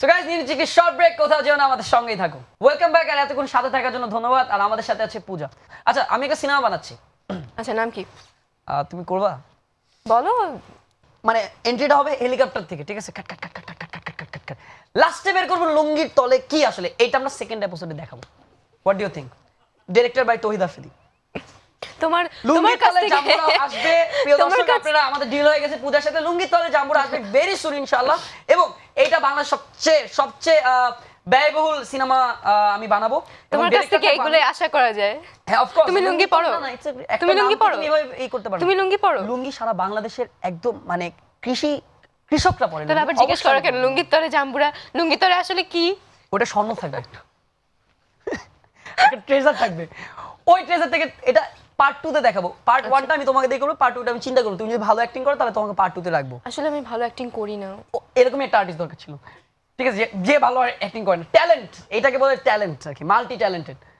So কি short break কোথাও যেও না আমাদের সঙ্গেই থাকো ওয়েলকাম ব্যাক আর এতক্ষণ সাথে থাকার জন্য ধন্যবাদ আর আমাদের সাথে আছে পূজা আচ্ছা আমি একটা সিনেমা বানাচ্ছি আচ্ছা নাম কি তুমি করবা বলো মানে এন্ট্রিটা হবে হেলিকপ্টার থেকে ঠিক আছে কাট কাট কাট কাট কাট কাট কাট কাট কাট লাস্টে বের করবো লুঙ্গির তলে কি আসলে এইটা আমরা সেকেন্ড এপিসোডে দেখাবো what do think director by Tawhid Afridi তোমার তোমার কাছ থেকে আসবে তোমার দর্শক আপনারা আমাদের ডিল হয়ে গেছে পূজার সাথে লুঙ্গি তলে জাম্বুরা আসবে ভেরি সুন ইনশাআল্লাহ এবং এটা বাংলা সবচেয়ে সবচেয়ে ব্যয়বহুল সিনেমা আমি বানাবো তোমার কাছ থেকে এগুলো আশা করা যায় হ্যাঁ অফকোর্স তুমি লুঙ্গি পরো তুমি লুঙ্গি পরো তুমি এই করতে পারো তুমি লুঙ্গি পরো লুঙ্গি সারা বাংলাদেশের একদম মানে কৃষি কৃষকরা পরে তাহলে আবার জিজ্ঞেস করো কেন লুঙ্গি তরে জাম্বুরা লুঙ্গি তরে আসলে কি ওটা স্বর্ণ থাকবে একটা ট্রেজার থাকবে ওই ট্রেজার থেকে এটা পার্ট তে দেখাবো পার্ট আচ্ছা। টা আমি তোমাকে দিয়ে পার্ট টুটা আমি চিন্তা করবো তুমি যদি ভালো অ্যাক্টিং করো তাহলে তোমাকে পার্ট তে রাখবো আসলে আমি ভালো অ্যাক্টিং করি না এরকমই একটা আর্টিস্ট দরকার ছিল ঠিক আছে যে ভালো অ্যাক্টিং করে না ট্যালেন্ট এটাকে বলে ট্যালেন্ট আর কি মাল্টি ট্যালেন্টেড